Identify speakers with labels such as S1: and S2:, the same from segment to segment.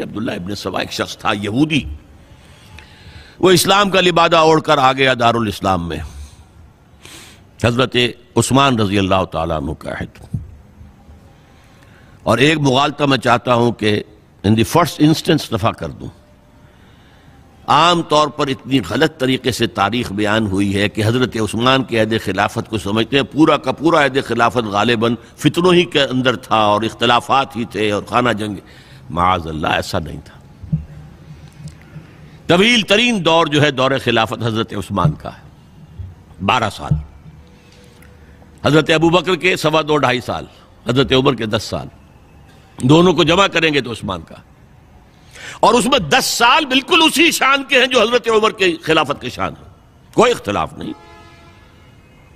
S1: अब्दुल्ला इब्ने सवा एक शख्स था यहूदी वो इस्लाम का लिबादा ओढ़कर आ गया दारुल इस्लाम में हजरत उस्मान रजी अल्लाह तु का है तो। और एक मुगालता मैं चाहता हूं कि इन फर्स्ट इंस्टेंस दफा कर दूं आम तौर पर इतनी गलत तरीके से तारीख बयान हुई है कि हज़रत उस्मान के अहद खिलाफत को समझते हैं पूरा का पूरा अहद खिलाफत गालिबन फितनों ही के अंदर था और इख्तलाफात ही थे और खाना जंग माज अल्लाह ऐसा नहीं था तवील तरीन दौर जो है दौरे खिलाफत हजरत उस्मान का है बारह साल हजरत अबू बकर के सवा दो ढाई साल हजरत उमर के दस साल दोनों को जमा करेंगे तो उस्मान का और उसमें दस साल बिल्कुल उसी शान के हैं जो हजरत उमर के खिलाफत के शान है कोई इख्तलाफ नहीं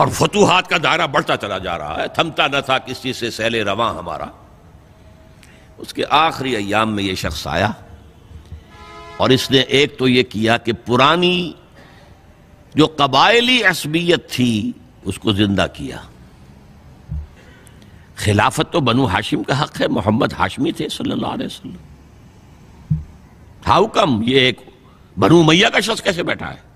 S1: और फतूहत का दायरा बढ़ता चला जा रहा है थमता न था किस चीज से सहले रवा हमारा उसके आखिरी अयाम में ये शख्स आया और इसने एक तो ये किया कि पुरानी जो कबायली असबियत थी उसको ज़िंदा किया खिलाफत तो बनु हाशिम का हक है मोहम्मद हाशमी थे सल्लल्लाहु अलैहि वसल्लम हाउ कम ये एक बनु मैया का शख्स कैसे बैठा है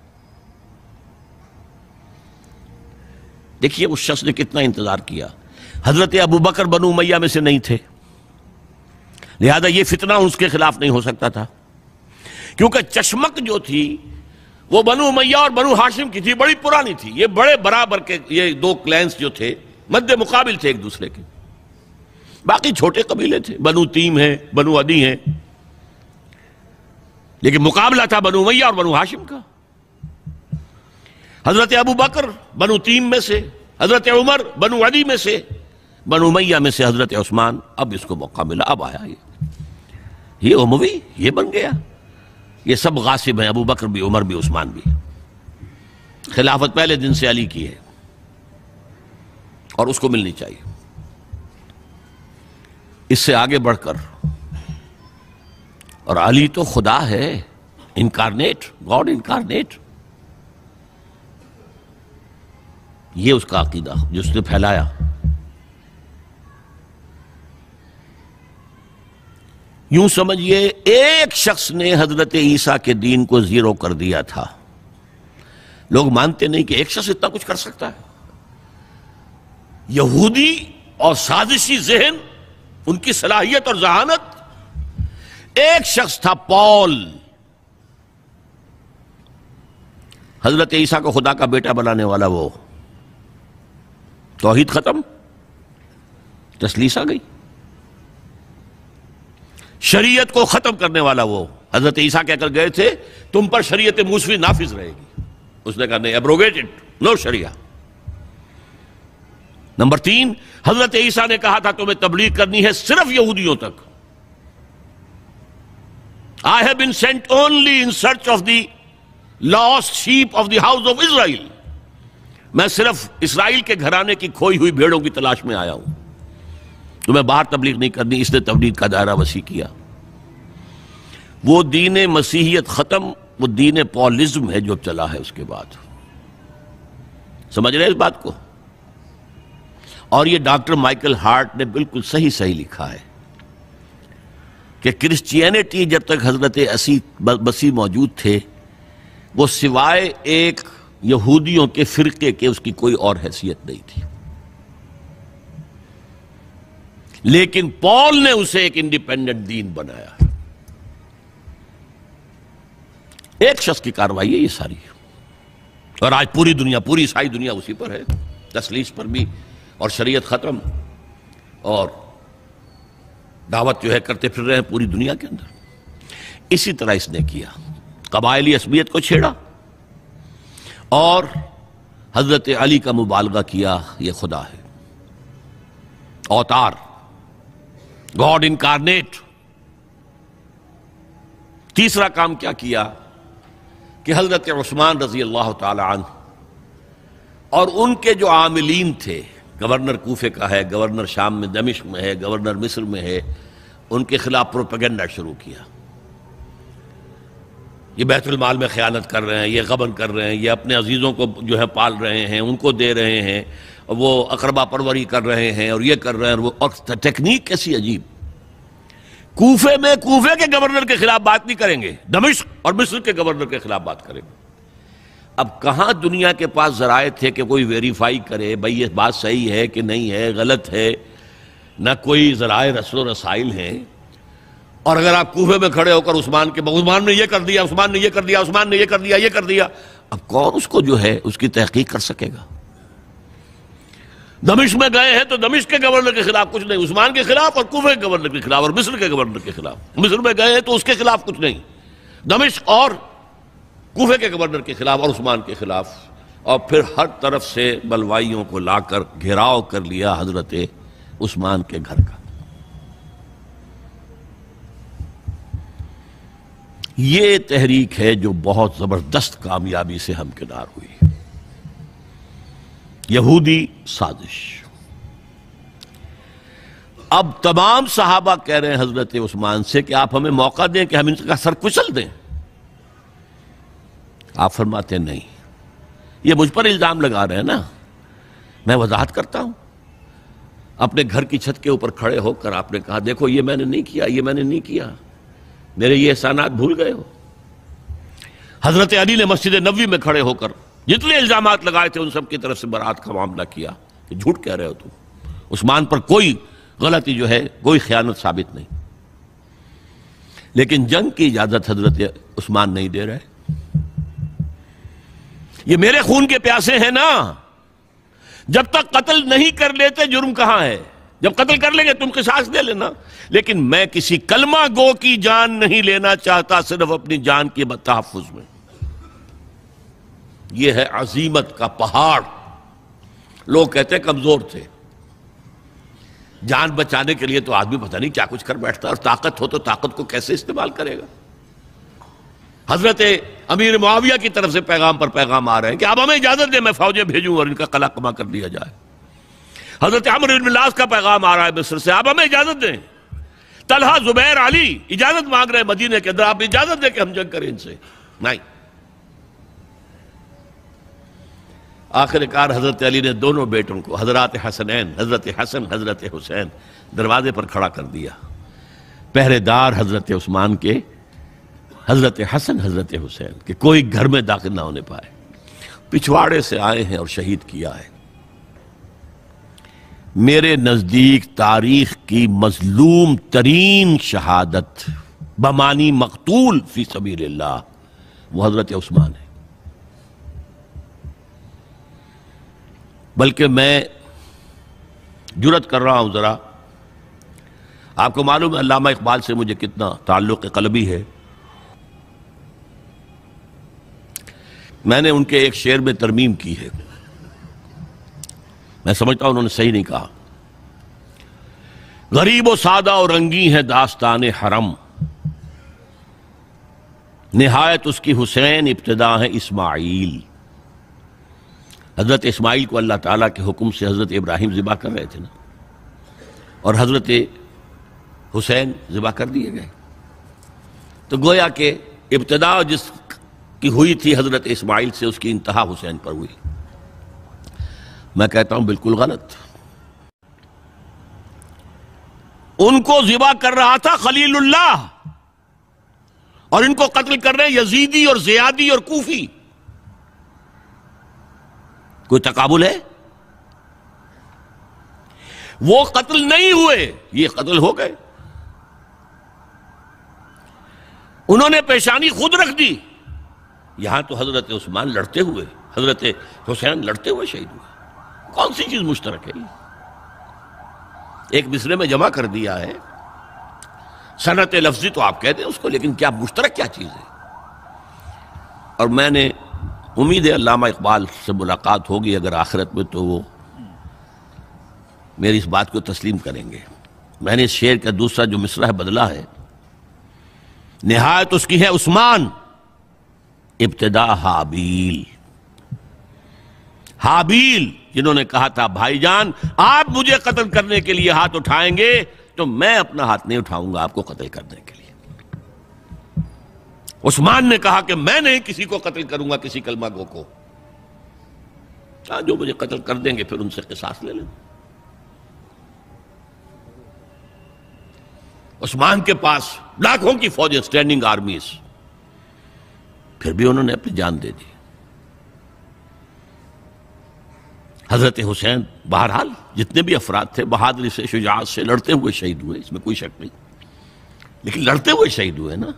S1: देखिए उस शख्स ने कितना इंतज़ार किया हज़रत अबू बकर बनु मैया में से नहीं थे लिहाजा ये फितना उसके खिलाफ नहीं हो सकता था क्योंकि चश्मक जो थी वो बनु मैया और बनु हाशिम की थी बड़ी पुरानी थी ये बड़े बराबर के ये दो क्लैंस जो थे मध्य मुकाबिल थे एक दूसरे के बाकी छोटे कबीले थे बनु तीम है बनु अदी है लेकिन मुकाबला था बनु मैया और बनु हाशिम का हजरत अबू बकर बनु तीम में से हजरत उमर बनु अदी में से बन उमैया में से हजरत उस्मान अब इसको मौका मिला अब आया ये ये उमवी ये बन गया ये सब गासिब हैं अबू बकर भी उमर भी उस्मान भी खिलाफत पहले दिन से अली की है और उसको मिलनी चाहिए इससे आगे बढ़कर और अली तो खुदा है इनकारनेट गॉड इनकारनेट ये उसका अकीदा जिसने फैलाया यूं समझिए एक शख्स ने हजरत ईसा के दीन को जीरो कर दिया था लोग मानते नहीं कि एक शख्स इतना कुछ कर सकता है यहूदी और साजिशी जहन उनकी सलाहियत और जहानत एक शख्स था पॉल हजरत ईसा को खुदा का बेटा बनाने वाला वो तोहहीद खत्म तस्लीस आ गई शरीयत को ख़त्म करने वाला वो हज़रत ईसा कहकर गए थे तुम पर शरीयत मूसवी नाफिज रहेगी उसने कहा नहीं एब्रोगेटेड नो शरिया नंबर तीन हज़रत ईसा ने कहा था तुम्हें तबलीग करनी है सिर्फ यहूदियों तक I have been sent only in search of the lost sheep of the house of Israel मैं सिर्फ इसराइल के घराने की खोई हुई भेड़ों की तलाश में आया हूं तुम्हें तो बाहर तबलीग नहीं करनी इसने तबलीग का दायरा वसी किया वो दीन मसीहियत ख़त्म वो दीन पॉलिज्म है जो चला है उसके बाद समझ रहे इस बात को और ये डॉक्टर माइकल हार्ट ने बिल्कुल सही सही लिखा है कि क्रिश्चियनिटी जब तक हजरत असी बसी मौजूद थे वो सिवाय एक यहूदियों के फिरके के उसकी कोई और हैसियत नहीं थी लेकिन पॉल ने उसे एक इंडिपेंडेंट दीन बनाया एक शख्स की कार्रवाई है ये सारी और आज पूरी दुनिया पूरी ईसाई दुनिया उसी पर है तस्लीस पर भी और शरीयत खत्म और दावत जो है करते फिर रहे हैं पूरी दुनिया के अंदर इसी तरह इसने किया कबायली असबियत को छेड़ा और हजरत अली का मुबालगा किया ये खुदा है अवतार गॉड इनकारनेट तीसरा काम क्या किया कि हजरत उस्मान रजी अल्लाह तन और उनके जो आमिलीन थे गवर्नर कोफे का है गवर्नर शाम में दमिश्क में है गवर्नर मिस्र में है उनके खिलाफ प्रोपेगेंडा शुरू किया ये बैतुलमाल में ख़यानत कर रहे हैं ये गबन कर रहे हैं ये अपने अजीज़ों को जो है पाल रहे हैं उनको दे रहे हैं वो अकरबा परवरी कर रहे हैं और ये कर रहे हैं और वो और टेक्निक कैसी अजीब कूफे में कूफे के गवर्नर के खिलाफ बात नहीं करेंगे दमिश्क और मिस्र के गवर्नर के खिलाफ बात करेंगे अब कहाँ दुनिया के पास जराए थे कि कोई वेरीफाई करे भाई ये बात सही है कि नहीं है गलत है ना कोई जराए रसो रसाइल हैं और अगर आप कूफे में खड़े होकर उस्मान के उस्मान ने यह कर दिया उस्मान ने यह कर दिया उस्मान ने यह कर दिया ये कर दिया अब कौन उसको जो है उसकी तहकीक कर सकेगा दमिश में गए हैं तो दमिश के गवर्नर के खिलाफ कुछ नहीं उस्मान के खिलाफ और कुफे के गवर्नर के खिलाफ और मिस्र के गवर्नर के खिलाफ मिस्र में गए हैं तो उसके खिलाफ कुछ नहीं दमिश और कुफे के गवर्नर के खिलाफ और उस्मान के खिलाफ और फिर हर तरफ से बलवाइयों को लाकर घेराव कर लिया हजरत उस्मान के घर का ये तहरीक है जो बहुत जबरदस्त कामयाबी से हमकिनार हुई है यहूदी साजिश अब तमाम साहबा कह रहे हैं हजरत उस्मान से कि आप हमें मौका दें कि हम इनका सर कुचल दें आप फरमाते नहीं ये मुझ पर इल्ज़ाम लगा रहे हैं ना मैं वजाहत करता हूं अपने घर की छत के ऊपर खड़े होकर आपने कहा देखो ये मैंने नहीं किया ये मैंने नहीं किया मेरे ये एहसानात भूल गए हो हजरत अली ने मस्जिद नबी में खड़े होकर जितने इल्जाम लगाए थे उन सब की तरफ से बरात का मामला किया कि झूठ कह रहे हो तुम उस्मान पर कोई गलती जो है कोई ख्यानत साबित नहीं लेकिन जंग की इजाजत हजरत उस्मान नहीं दे रहे ये मेरे खून के प्यासे हैं ना जब तक कत्ल नहीं कर लेते जुर्म कहां है जब कत्ल कर लेंगे तुम किसास दे लेना लेकिन मैं किसी कलमा गो की जान नहीं लेना चाहता सिर्फ अपनी जान के तहफुज में ये है अजीमत का पहाड़ लोग कहते कमजोर थे जान बचाने के लिए तो आदमी पता नहीं क्या कुछ कर बैठता और ताकत हो तो ताकत को कैसे इस्तेमाल करेगा हजरत अमीर मुआविया की तरफ से पैगाम पर पैगाम आ रहे हैं कि आप हमें इजाजत दें मैं फौजें भेजूं और इनका कला कमा कर दिया जाए हजरत अमर बिलास का पैगाम आ रहा है मिस्र से आप हमें इजाजत दें तलहा जुबैर अली इजाजत मांग रहे हैं मदीने के अंदर आप इजाजत दें कि हम जंग करें इनसे नहीं आखिरकार हज़रत अली ने दोनों बेटों को हज़रत हसनैन हज़रत हसन हज़रत हुसैन दरवाज़े पर खड़ा कर दिया पहरेदार हज़रत उस्मान के हज़रत हसन हज़रत हुसैन के कोई घर में दाखिल ना होने पाए पिछवाड़े से आए हैं और शहीद किया है मेरे नज़दीक तारीख की मजलूम तरीन शहादत बमानी मकतूल फी सबीर वो हज़रत उस्मान है बल्कि मैं जुरत कर रहा हूं ज़रा आपको मालूम है अलामा इकबाल से मुझे कितना ताल्लुक़ कलबी है मैंने उनके एक शेर में तरमीम की है मैं समझता हूं उन्होंने सही नहीं कहा गरीब व सादा और रंगी है दास्तान हरम नहायत उसकी हुसैन इब्तदा है इस्माइल हज़रत इस्माइल को अल्लाह ताला के हुक्म से हज़रत इब्राहिम ज़िबा कर रहे थे ना और हज़रत हुसैन ज़िबा कर दिए गए तो गोया के इब्तदा जिस की हुई थी हज़रत इस्माइल से उसकी इंतहा हुसैन पर हुई मैं कहता हूं बिल्कुल गलत उनको जिबा कर रहा था खलीलुल्लाह और इनको कत्ल कर रहे यजीदी और जियादी और कूफी कोई तकाबुल है वो कत्ल नहीं हुए ये कत्ल हो गए उन्होंने पेशानी खुद रख दी यहां तो हजरत उस्मान लड़ते हुए हजरत हुसैन लड़ते हुए शहीद हुए कौन सी चीज मुश्तरक है एक मिसरे में जमा कर दिया है सनत लफ्जी तो आप कहते हैं उसको लेकिन क्या मुश्तरक क्या चीज है और मैंने उम्मीद है अलामा इकबाल से मुलाकात होगी अगर आखिरत में तो वो मेरी इस बात को तस्लीम करेंगे मैंने इस शेर का दूसरा जो मिसरा है बदला है नहायत उसकी है उस्मान इब्तदा हाबील हाबील जिन्होंने कहा था भाईजान आप मुझे कत्ल करने के लिए हाथ उठाएंगे तो मैं अपना हाथ नहीं उठाऊंगा आपको कत्ल करने के लिए उस्मान ने कहा कि मैं नहीं किसी को कत्ल करूंगा किसी कलमा गो को हाँ, जो मुझे कत्ल कर देंगे फिर उनसे किसास ले लें उस्मान के पास लाखों की फौज स्टैंडिंग आर्मीज फिर भी उन्होंने अपनी जान दे दी हजरत हुसैन बहरहाल जितने भी अफराद थे बहादुरी से शुजात से लड़ते हुए शहीद हुए इसमें कोई शक नहीं लेकिन लड़ते हुए शहीद हुए ना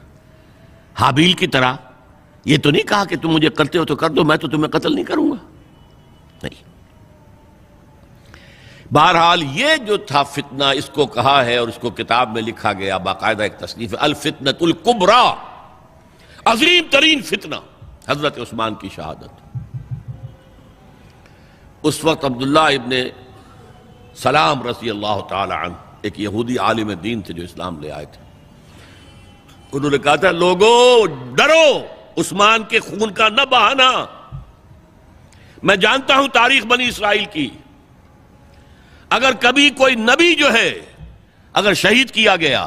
S1: हाबील की तरह ये तो नहीं कहा कि तुम मुझे करते हो तो कर दो मैं तो तुम्हें कत्ल नहीं करूंगा नहीं बहरहाल ये जो था फितना इसको कहा है और इसको किताब में लिखा गया बाकायदा एक तस्लीफ है अलफितनतुल्कुबरा अजीम तरीन फितना हजरत उस्मान की शहादत उस वक्त अब्दुल्ला इबन सलाम रसी अल्लाह तक यहूदी आलिम दीन थे जो इस्लाम ले आए थे उन्होंने कहा था लोगो डरो उस्मान के खून का न बहाना मैं जानता हूं तारीख बनी इसराइल की अगर कभी कोई नबी जो है अगर शहीद किया गया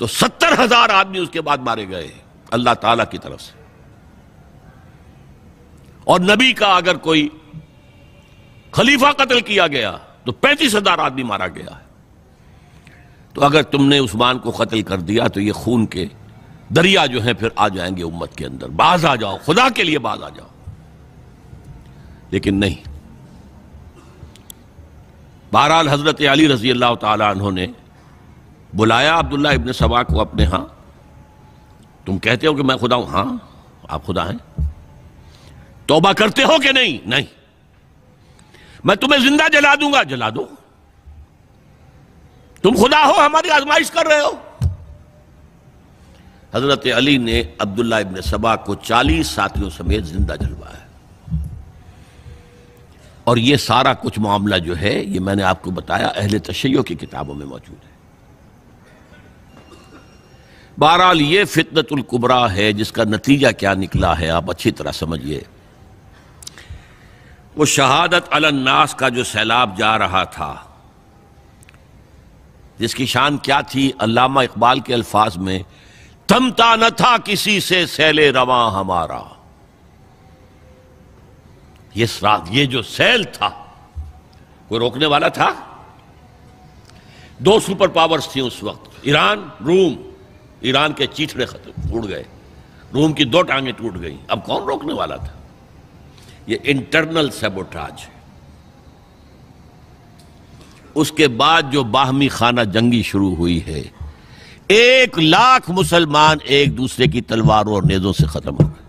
S1: तो सत्तर हजार आदमी उसके बाद मारे गए अल्लाह ताला की तरफ से और नबी का अगर कोई खलीफा कत्ल किया गया तो पैंतीस हजार आदमी मारा गया है तो अगर तुमने उस्मान को कत्ल कर दिया तो ये खून के दरिया जो है फिर आ जाएंगे उम्मत के अंदर बाज आ जाओ खुदा के लिए बाज आ जाओ लेकिन नहीं बहरहाल हजरत अली रजी अल्लाह तहों ने बुलाया अब्दुल्ला इबन सबा को अपने हां तुम कहते हो कि मैं खुदा हूं हां आप खुदा हैं तोबा करते हो कि नहीं नहीं मैं तुम्हें जिंदा जला दूंगा जला दो तुम खुदा हो हमारी आजमाइश कर रहे हो हजरत अली ने अब्दुल्ला इबन सबा को चालीस साथियों समेत जिंदा जलवाया और ये सारा कुछ मामला जो है ये मैंने आपको बताया अहले तशैयों की किताबों में मौजूद है बहरहाल ये कुबरा है जिसका नतीजा क्या निकला है आप अच्छी तरह समझिए वो शहादत अलन्नास का जो सैलाब जा रहा था जिसकी शान क्या थी अल्लामा इकबाल के अल्फाज में थमता न था किसी से सैले रवा हमारा ये ये जो सैल था कोई रोकने वाला था दो सुपर पावर्स थी उस वक्त ईरान रूम ईरान के चीठड़े खत्म टूट गए रूम की दो टांगें टूट गई अब कौन रोकने वाला था ये इंटरनल सेबोटाज है उसके बाद जो बाहमी खाना जंगी शुरू हुई है एक लाख मुसलमान एक दूसरे की तलवारों और नेजों से खत्म हो गए